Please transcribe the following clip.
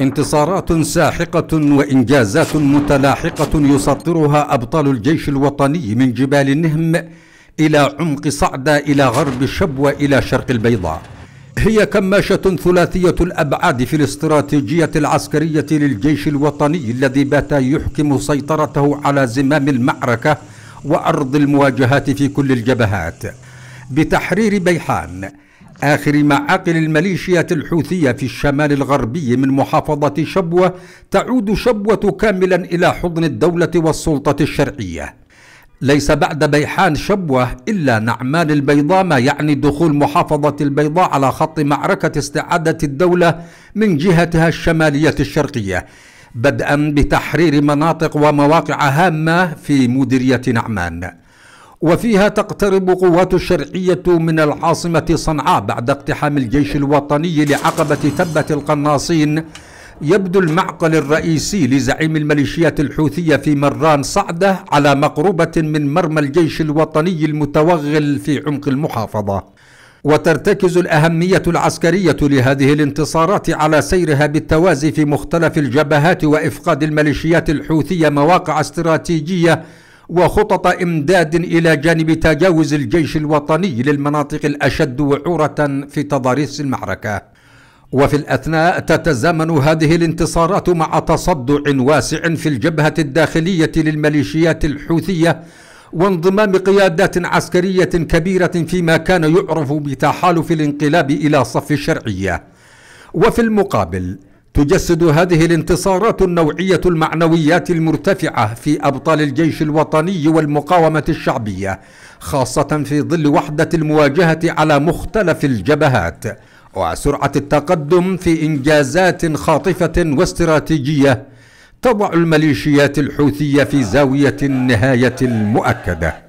انتصارات ساحقة وإنجازات متلاحقة يسطرها أبطال الجيش الوطني من جبال النهم إلى عمق صعدة إلى غرب شبوة إلى شرق البيضاء هي كماشة ثلاثية الأبعاد في الاستراتيجية العسكرية للجيش الوطني الذي بات يحكم سيطرته على زمام المعركة وأرض المواجهات في كل الجبهات بتحرير بيحان آخر معاقل الميليشيات الحوثية في الشمال الغربي من محافظة شبوة تعود شبوة كاملا إلى حضن الدولة والسلطة الشرعية ليس بعد بيحان شبوة إلا نعمان البيضاء ما يعني دخول محافظة البيضاء على خط معركة استعادة الدولة من جهتها الشمالية الشرقية بدءا بتحرير مناطق ومواقع هامة في مديرية نعمان وفيها تقترب قوات الشرعية من العاصمة صنعاء بعد اقتحام الجيش الوطني لعقبة تبة القناصين يبدو المعقل الرئيسي لزعيم الميليشيات الحوثية في مران صعدة على مقربة من مرمى الجيش الوطني المتوغل في عمق المحافظة وترتكز الأهمية العسكرية لهذه الانتصارات على سيرها بالتوازي في مختلف الجبهات وإفقاد الميليشيات الحوثية مواقع استراتيجية وخطط إمداد إلى جانب تجاوز الجيش الوطني للمناطق الأشد وعورة في تضاريس المعركة وفي الأثناء تتزامن هذه الانتصارات مع تصدع واسع في الجبهة الداخلية للميليشيات الحوثية وانضمام قيادات عسكرية كبيرة فيما كان يعرف بتحالف الانقلاب إلى صف الشرعية وفي المقابل تجسد هذه الانتصارات النوعية المعنويات المرتفعة في أبطال الجيش الوطني والمقاومة الشعبية خاصة في ظل وحدة المواجهة على مختلف الجبهات وسرعة التقدم في إنجازات خاطفة واستراتيجية تضع الميليشيات الحوثية في زاوية النهاية المؤكدة